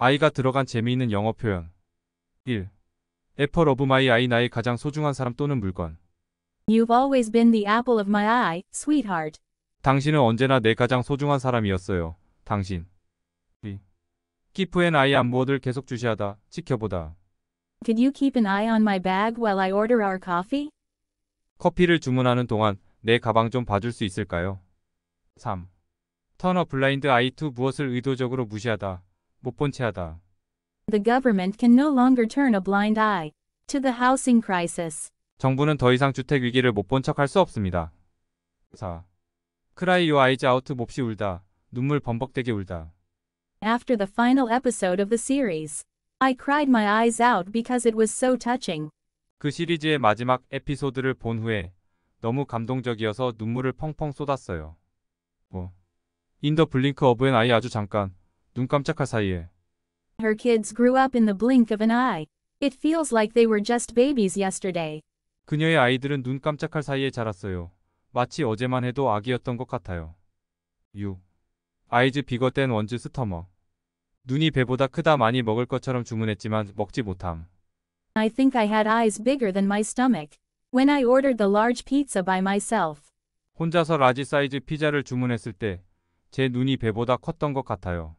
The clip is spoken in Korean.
아이가 들어간 재미있는 영어 표현 1. Apple of my eye 나의 가장 소중한 사람 또는 물건 You've always been the apple of my eye, sweetheart. 당신은 언제나 내 가장 소중한 사람이었어요. 당신 2. Keep an eye on 무엇을 계속 주시하다, 지켜보다 Could you keep an eye on my bag while I order our coffee? 커피를 주문하는 동안 내 가방 좀 봐줄 수 있을까요? 3. Turn a blind eye to 무엇을 의도적으로 무시하다, 못본 체하다. The government can no longer turn a blind eye to the housing crisis. 정부는 더 이상 주택 위기를 못 본척할수 없습니다. 4. Cry your eyes out 몹시 울다. 눈물 범벅되게 울다. After the final episode of the series, I cried my eyes out because it was so touching. 그 시리즈의 마지막 에피소드를 본 후에 너무 감동적이어서 눈물을 펑펑 쏟았어요. 뭐. 인더 블링크 어브 앤 아이 아주 잠깐. 눈 깜짝할 사이에 Her kids grew up in the blink of an eye. It feels like they were just babies yesterday. 그녀의 아이들은 눈 깜짝할 사이에 자랐어요. 마치 어제만 해도 아기였던 것 같아요. 6. 아이즈 비거댄 원즈 스터머 눈이 배보다 크다 많이 먹을 것처럼 주문했지만 먹지 못함. I think I had eyes bigger than my stomach when I ordered the large pizza by myself. 혼자서 라지 사이즈 피자를 주문했을 때 제 눈이 배보다 컸던 것 같아요.